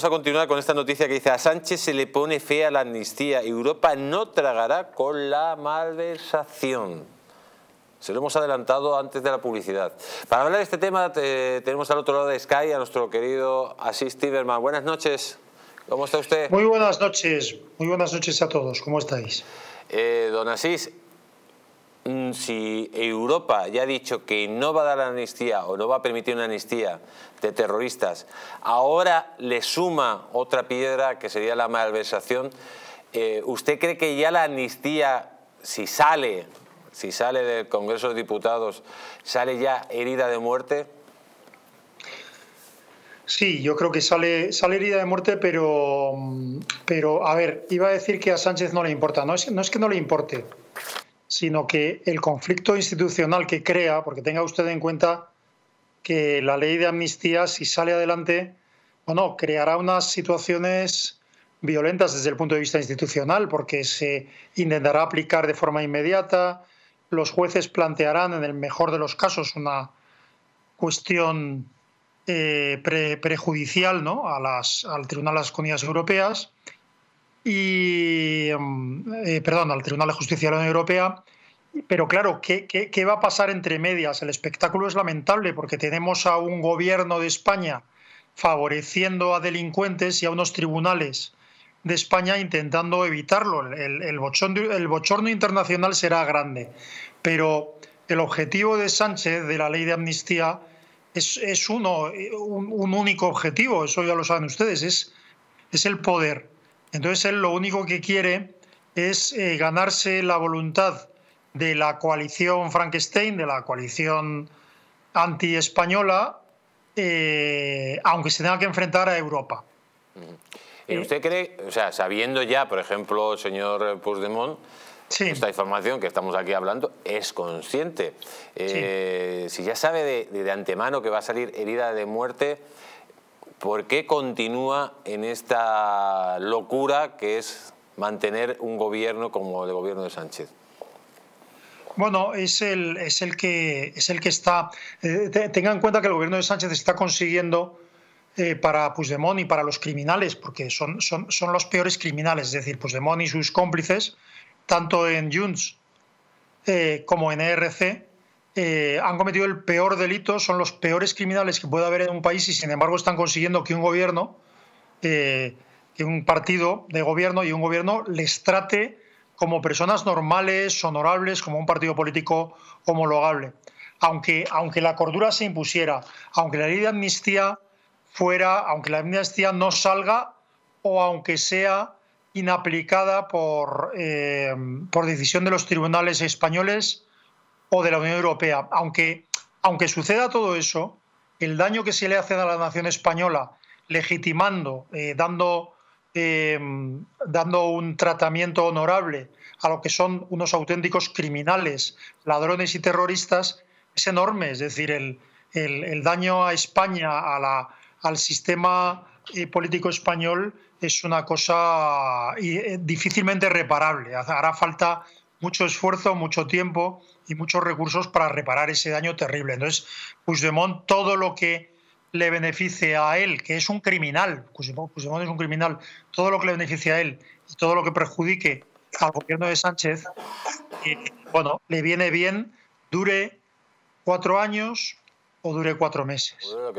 Vamos a continuar con esta noticia que dice a Sánchez se le pone fe a la amnistía. Europa no tragará con la malversación. Se lo hemos adelantado antes de la publicidad. Para hablar de este tema tenemos al otro lado de Sky a nuestro querido Asís Tiberman. Buenas noches. ¿Cómo está usted? Muy buenas noches. Muy buenas noches a todos. ¿Cómo estáis? Eh, don Asís, Mm, si Europa ya ha dicho que no va a dar amnistía o no va a permitir una amnistía de terroristas, ahora le suma otra piedra que sería la malversación, eh, ¿usted cree que ya la amnistía, si sale, si sale del Congreso de Diputados, sale ya herida de muerte? Sí, yo creo que sale, sale herida de muerte, pero, pero, a ver, iba a decir que a Sánchez no le importa. no es que no le importe, sino que el conflicto institucional que crea, porque tenga usted en cuenta que la ley de amnistía, si sale adelante, no, creará unas situaciones violentas desde el punto de vista institucional, porque se intentará aplicar de forma inmediata, los jueces plantearán en el mejor de los casos una cuestión eh, prejudicial ¿no? a las, al Tribunal de las Comunidades Europeas y em, eh, perdón, al Tribunal de Justicia de la Unión Europea. Pero claro, ¿qué, va a pasar entre medias? El espectáculo es lamentable porque tenemos a un gobierno de España favoreciendo a delincuentes y a unos tribunales de España intentando evitarlo. El, el, bochorno, el bochorno internacional será grande, pero el objetivo de Sánchez de la ley de amnistía es, es uno, un, un único objetivo, eso ya lo saben ustedes, es, es el poder entonces él lo único que quiere es eh, ganarse la voluntad de la coalición Frankenstein, de la coalición anti-española, eh, aunque se tenga que enfrentar a Europa. ¿Y usted cree, o sea, sabiendo ya, por ejemplo, señor Puigdemont, esta información que estamos aquí hablando, es consciente? Eh, si ya sabe de antemano que va a salir herida de muerte, ¿Por qué continúa en esta locura que es mantener un gobierno como el gobierno de Sánchez? Bueno, es el, es el, que, está... Eh, tengan tenga en cuenta que el gobierno de Sánchez está consiguiendo eh, para Puigdemont y para los criminales, porque son, los peores criminales, es decir, Puigdemont y sus cómplices, tanto en Junts eh, como en ERC, eh, han cometido el peor delito, son los peores criminales que puede haber en un país y sin embargo están consiguiendo que un gobierno, eh, que un partido de gobierno y un gobierno les trate como personas normales, honorables, como un partido político homologable. Aunque, aunque la cordura se impusiera, aunque la ley de amnistía fuera, aunque la amnistía no salga o aunque sea inaplicada por, eh, por decisión de los tribunales españoles, o de la Unión Europea. Aunque, aunque suceda todo eso, el daño que se le hace a la nación española legitimando, eh, dando, em, dando un tratamiento honorable a lo que son unos auténticos criminales, ladrones y terroristas, es enorme. Es decir, el, daño a España, a la, al sistema eh, político español, es una cosa eh, difícilmente reparable. Hará falta mucho esfuerzo, mucho tiempo y muchos recursos para reparar ese daño terrible. Entonces, Puigdemont, todo lo que le beneficie a él, que es un criminal, Puigdemont, es un criminal, todo lo que le beneficie a él y todo lo que perjudique al gobierno de Sánchez, eh, bueno, le viene bien, dure cuatro años o dure cuatro meses.